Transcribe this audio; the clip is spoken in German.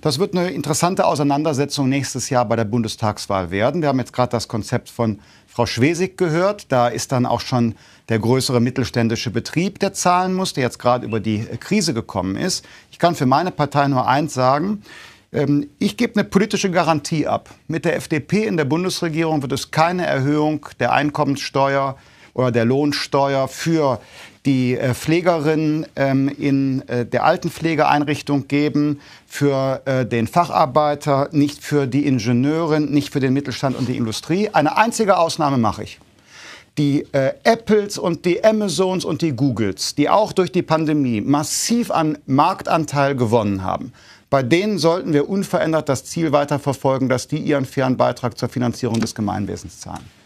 Das wird eine interessante Auseinandersetzung nächstes Jahr bei der Bundestagswahl werden. Wir haben jetzt gerade das Konzept von Frau Schwesig gehört. Da ist dann auch schon der größere mittelständische Betrieb, der zahlen muss, der jetzt gerade über die Krise gekommen ist. Ich kann für meine Partei nur eins sagen. Ähm, ich gebe eine politische Garantie ab. Mit der FDP in der Bundesregierung wird es keine Erhöhung der Einkommenssteuer, oder der Lohnsteuer für die äh, Pflegerinnen ähm, in äh, der Altenpflegeeinrichtung geben, für äh, den Facharbeiter, nicht für die Ingenieurin, nicht für den Mittelstand und die Industrie. Eine einzige Ausnahme mache ich die äh, Apples und die Amazons und die Googles, die auch durch die Pandemie massiv an Marktanteil gewonnen haben, bei denen sollten wir unverändert das Ziel weiterverfolgen, dass die ihren fairen Beitrag zur Finanzierung des Gemeinwesens zahlen.